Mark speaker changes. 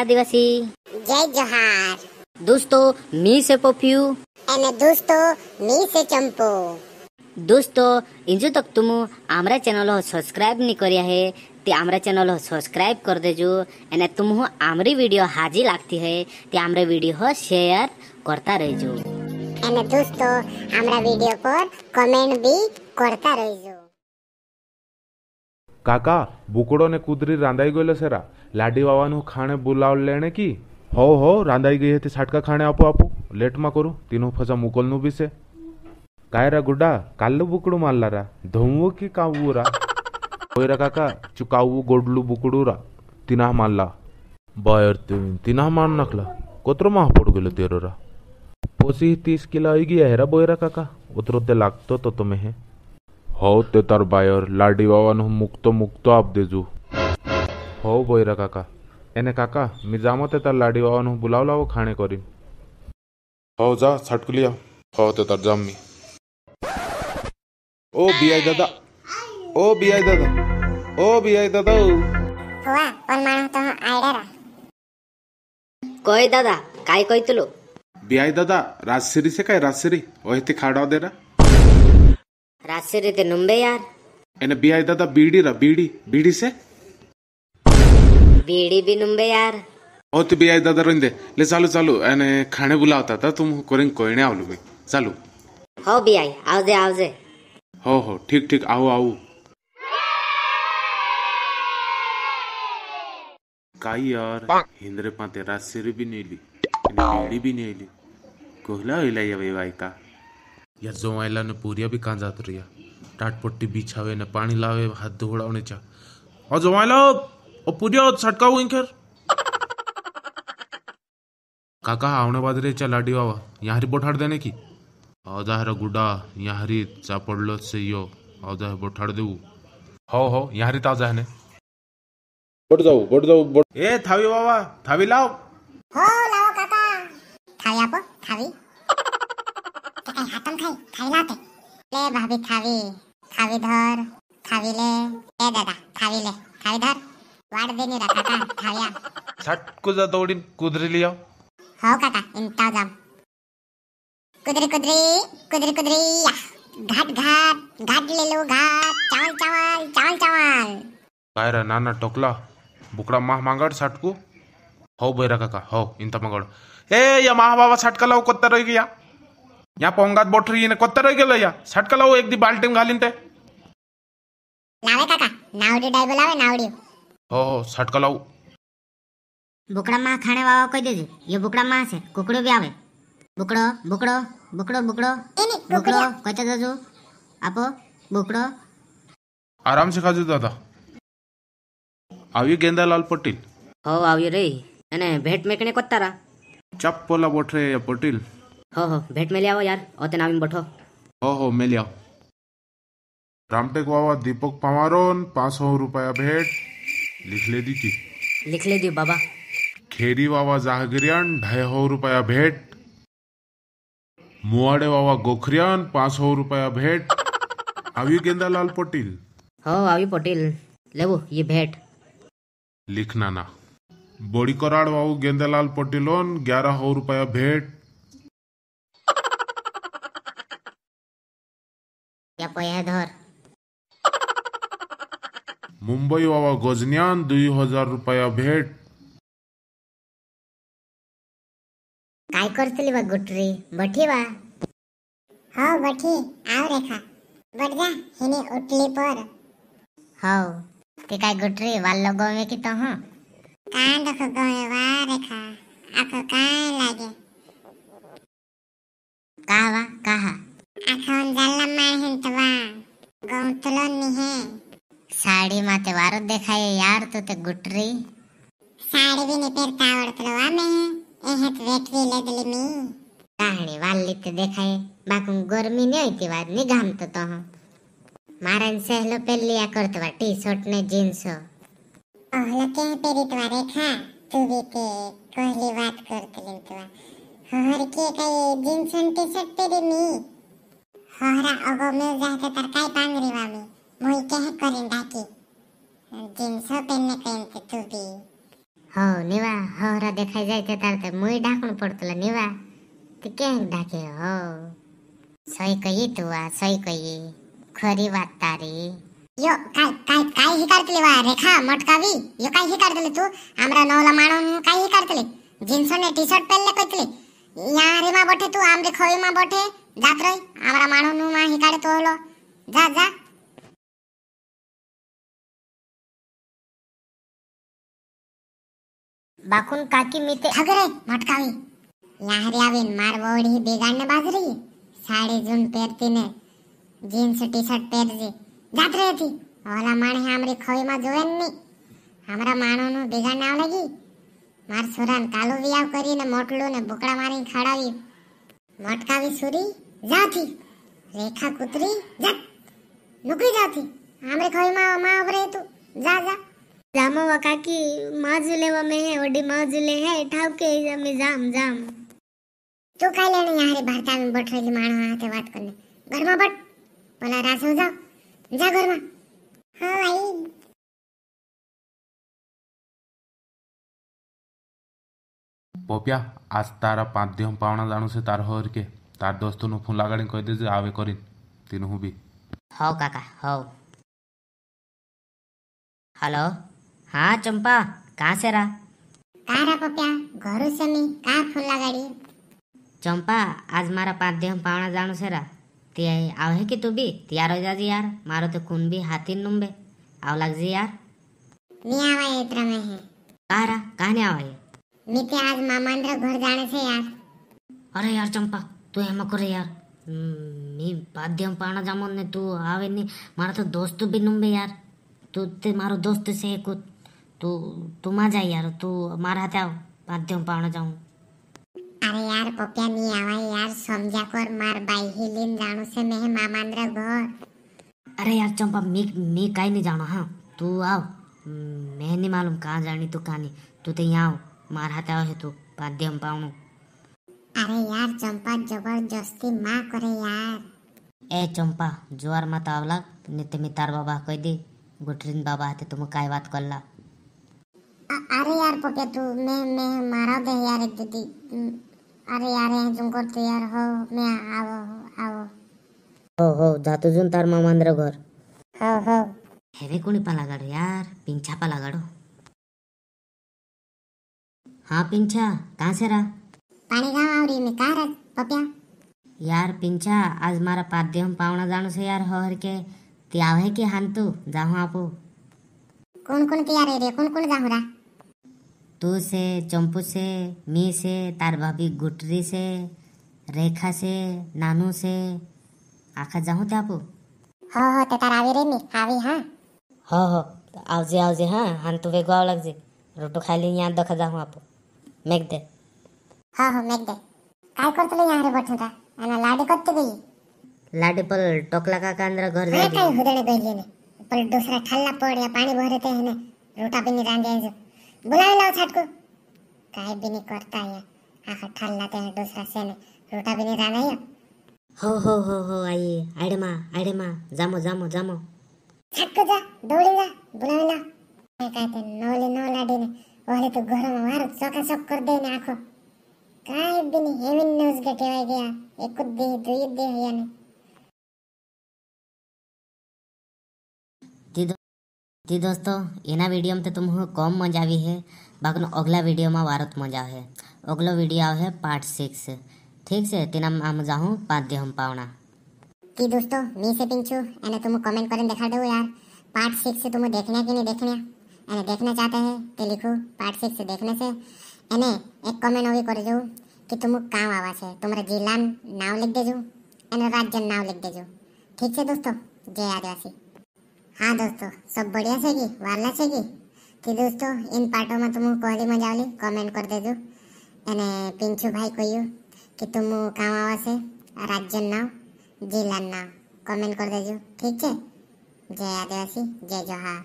Speaker 1: आदिवासी जय जोहार दोस्तों मी से पोफ्यू एने दोस्तों मी से चंपो दोस्तों
Speaker 2: इंजो तक तुम आमरा चैनल हो सब्सक्राइब नहीं करिया है ते आमरा चैनल हो सब्सक्राइब कर दे जो एने तुम हो आमरी वीडियो हाजी लगती है ते आमरे वीडियो हो शेयर करता रह जो
Speaker 1: एने दोस्तों आमरा वीडियो पर कमेंट भी करता रह जो
Speaker 3: काका बुकड़ो ने कुदरी रांधाई गयो सेरा लाडी बाबा नु खाने बुलाव लेने की हो हो रांधाई गई थी छाटका खाने आपो आपो लेट मा करू तीनों फजा मुकोल नु भी से कायरा गुड्डा काल बुकड़ो मार ला रहा धोमू की काऊ रा कोयरा काका चुकाऊ गोडलू बुकड़ू रा तीना मार ला बायर तुम तिना मार नकला कोत्रो मा पड़ गेलो तेरो रा पोसी तीस किलो आई गया है रा बोयरा काका उतरो ते लाग तो तुम्हें হও তে তাৰ বায়ৰ লাডি বাবানু মুক্ত মুক্ত আপ দেজু হও বৈৰা কাকা এনে কাকা মিজামতে তাৰ লাডি বাবানু বুলাও লাও খাণে কৰিম হও যা চাটকুলিয়া হও তে তাৰ যামি ও বিয়াই দাদা ও বিয়াই দাদা ও বিয়াই দাদা ও
Speaker 2: কয় দাদা কাই কইতলু
Speaker 3: বিয়াই দাদা রাজশ্রী সে কাই রাজশ্রী ওহেতে খাড়াও দেরা ರಾಸಿರಿದೆ ನುಂಬೆ ಯಾರ್ ಏನ ಬಿ ಆಯ್ತದ ಬೀಡಿರ ಬೀಡಿ ಬೀಡಿ ಸೆ
Speaker 2: बीड़ी बीडी से भी नुम्बे यार
Speaker 3: बहुत भी आई दादा रोंदे ले चालू चालू एने खाने बुलावता था तुम कोरिंग कोइने आवलू में चालू
Speaker 2: हो भी आई आओ दे आओ दे
Speaker 3: हो हो ठीक ठीक आओ आओ काई यार हिंद्रे पाते रात भी नहीं बीड़ी भी नहीं ली कोहला इलाया वे वाई का जो आयला ने पूरिया भी कहाँ जात रिया टाटपट्टी बिछावे न पानी लावे हाथ धोवड़ावने चा और जमालो ओ पूरिया सटका हुई खेर काका आवने बाद रे चा लाडी वावा यहाँ हरी बोठाड़ देने की औदा गुडा यहाँ हरी चा पड़लो से यो औदा बोठाड़ देऊ हो हो यहाँ हरी ताजा है बोट जाऊ बोट जाऊ बोट ए थावी वावा थावी लाव
Speaker 1: हो लाव काका थावी आपो थावी ठेकाई टोकला
Speaker 3: बुकडा माह मांगड साटकू हो बैरा काका हो इंता मांगड ए या माह बाबा साटका लाव कोत्ता रही गया या पोंगात बोटरी हिने कोत्तर गेलं या सटकं लावू एकदी बाल्टीम घालीन ते
Speaker 1: लावे काका नावडी डायबो बोलावे नावडी
Speaker 3: हो हो सटकं लावू
Speaker 1: बुकड़ा माँ खाने वाला कोई दे दे ये बुकड़ा माँ से कुकड़ो भी आवे
Speaker 2: बुकड़ो बुकड़ो बुकड़ो बुकड़ो इनी बुकड़ो कोचा तो दाजू आपो बुकड़ो
Speaker 3: आराम से खाजू दादा आवी गेंदालाल पटेल
Speaker 2: हो आवी रे अने भेट मेकने कने कोत्तारा
Speaker 3: चप बोला या रे पटेल
Speaker 2: हो हो भेंट में ले आओ यार और तेना में बैठो
Speaker 3: हो हो मैं ले आओ रामटेक बाबा दीपक पवारोन पांच सौ रुपया भेट लिख ले दी थी
Speaker 2: लिख ले दी बाबा
Speaker 3: खेरी बाबा जहागिरियान ढाई सौ रुपया भेट मुआड़े बाबा गोखरियान पांच सौ रुपया भेंट आवी लाल पटेल
Speaker 2: हो आवी पटेल ले वो ये भेट
Speaker 3: लिखना ना बोड़ी कराड़ बाबू गेंदा लाल पटेलोन ग्यारह सौ रुपया भेट পয়া मुंबई बाबा गजनियान दुई हजार रुपया भेट
Speaker 1: काय करतली बा गुटरी बठी बा हो बठी आव रेखा बट जा हिने उठली पर हो ते काय गुटरी वाल लोगो में की तो हूँ कांड खो गोने वा रेखा आखो कांड બોલીતે દેખાય બાકું ગરમી ને હતી વાત ની ગામતો તો હું મારા ને સહેલો પહેલ્યા કરતવા ટી શર્ટ ને જીન્સો ઓહલા કે પહેરીતવા રેખા તું બી તે કોહલી વાત કરતલી તવા હર કે કઈ જીન્સ ને ટી શર્ટ પહેરી ની હરા અગો મે જાતે તાર કાઈ પાંગરી વામી મોઈ કે કરીને ડાકી જીન્સો પહેરને કહીને તું બી हो निवा हो रा देखाई जाए तार तो मुई ढाकण पड़तला निवा કેમ ડાકે હો સહી કઈ તું આ સહી કઈ ખરી વાત તારી યો કાઈ કાઈ કાઈ હિકારતલે વા રેખા મટકાવી યો કાઈ હિકારતલે તું આમરા નવલા માણો કાઈ હિકારતલે જીન્સો ને ટી શર્ટ પહેરલે કઈતલે યા રે માં બઠે તું આમરે ખોઈ માં બઠે જાત રહી આમરા માણો નું માં હિકાડે તો હલો જા જા બાકુન કાકી મીતે હગરે મટકાવી લહરિયાવીન મારવોડી બેગાડને બાજરી સાડી જૂન પહેરતીને જીન્સ ટી શર્ટ પહેરજે જાત રહેતી ઓલા માણે આમરી ખવીમાં જોવે ની હમરા માણોનું બેગાડને આવડેગી માર છોરાન કાલુ વિયાવ કરીને મોટલું ને બોકડા મારીને ખડાવી મોટકાવી સુરી જાથી રેખા કૂતરી જાત નુકી જાથી આમરે ખવીમાં માં આવરે તું જા જા जामो वकाकी माजुले व में है ओडी माजुले है ठाव के में जाम जाम તું કાઈ લેને યારે ભારતામાં બઠરેલી માણો હાથે વાત કરને ઘરમાં બટ ભલા રાસ હો જાઓ જા ઘરમાં હા ભાઈ
Speaker 3: પોપિયા આજ તારા પાંચ દેહ પાવણા જાણું છે તાર હોર કે તાર દોસ્તોનું ફોન લગાડીને કહી દેજે આવે કરીને તેનું હું બી
Speaker 2: હવ કાકા હવ हेलो हाँ चंपा कहाँ से रहा कहाँ रहा पप्या घर से मैं कहाँ फोन लगाड़ी चंपा आज मारा पाँच दिन पावना जानु सेरा तिया आओ है कि तू भी तिया रह जा यार मारो तो खून भी हाथी नुम्बे आओ लग जी यार अरे यार चंपा तू है हम्म, मकर तो दोस्त भी नुम्बे यार तू मारो दोस्त से कुछ तू तू जाए यार तू मार हाथ आओ पाँच पावना जाऊँ
Speaker 1: अरे અરે યાર કોપ્યા ની આવાય યાર સમજા કર માર બાઈ હિલીન જાણો છે મેં મામાંદ્ર घर अरे यार चंपा मैं मैं काई नहीं जाना हां तू आओ मैं नहीं मालूम कहां जानी तू
Speaker 2: कहाँ नहीं तू तो यहां आओ मार हाथ आओ है तू पाद्य हम
Speaker 1: अरे यार चंपा जबरदस्ती मां करे यार
Speaker 2: ए चंपा जोर मत आवला नहीं तो मितार बाबा कह दे गुटरिन बाबा हाथे तुम तो काय बात करला
Speaker 1: अरे यार पके तू मैं मैं मारा दे यार एक दीदी अरे यार हैं तुमको तो यार हो मैं आओ आओ
Speaker 2: हो हो जातो जून तार मामांद्र घर हो हो हेवे कोनी पाला गाडो यार पिंचा पाला गाडो हाँ पिंचा कहाँ से रा
Speaker 1: पानी कहाँ गाँव आवरी मैं कहाँ रह पप्पा
Speaker 2: यार पिंचा आज मारा पार्टी पाद्यम पावना जानो से यार हो हर के त्याव है कि हाँ तू जाऊँ आपो
Speaker 1: कौन कौन तैयार है रे कौन कौन जाऊँ रा
Speaker 2: तू से चंपू से मी से तार भाभी गुटरी से रेखा से नानू से आखा जाऊ ते आपू
Speaker 1: हो हो ते तार आवी रे मी आवी हां
Speaker 2: हो हो आओ जी हाँ हाँ तू वेगुआ लग जी रोटो खा ली यहाँ दखा जाऊ आपू मेक दे
Speaker 1: हो हो मेक दे काय करतले यहाँ रे बठुटा आणि लाडी करते गई
Speaker 2: लाडी पर टोकला का कांद्र घर जाई काय
Speaker 1: हुदणे गईले ने पर दुसरा ठल्ला पड या पाणी भरते है ने रोटा बिनी रांगे बोलावे लाव छाट को काय भी नहीं करता है आखा ठाल लाते हैं दूसरा से रोटा भी नहीं रहना है
Speaker 2: हो हो हो हो आइ आइडेमा माँ माँ जामो जामो जामो
Speaker 1: छाट को जा दौड़े जा बोलावे लाव काय कहते नौले नौला देने वाले तो घर में मार चौका चौक कर देने आखो काय भी नहीं न्यूज़ के टेवाई गया एक दे दो ये दे यानी
Speaker 2: જી દોસ્તો એના વિડીયોમાં તો તમને કોમ મજા આવી છે બાકીનો અગલા વિડીયોમાં વારત મજા આવે અગલો વિડીયો આવે પાર્ટ સિક્સ ઠીક છે તેના આમ જાઉં પાંચ દેહમ પાવણા
Speaker 1: કી દોસ્તો મી સેટિંગ છું અને તમે કમેન્ટ કરીને દેખાડો યાર પાર્ટ સિક્સ તમે દેખને કે નહીં દેખને અને દેખને ચાહતે હે તે लिखो પાર્ટ સિક્સ દેખને છે અને એક કમેન્ટ ઓવી કરજો કે તમે કામ આવા છે તમારા જિલ્લાનું નામ લખ દેજો અને રાજ્યનું નામ લખ દેજો ઠીક છે દોસ્તો જય આદિવાસી हाँ दोस्तों सब बढ़िया से की वाला से की थी दोस्तों इन पार्टों में तुम कोहली मजा वाली कमेंट कर देजो અને પિંચુ ભાઈ કહ્યું કે તું કામ આવશે રાજ્યનું નામ જિલ્લાનું નામ કોમેન્ટ કરી દેજો ઠીક છે જય આદિવાસી જય જોહાર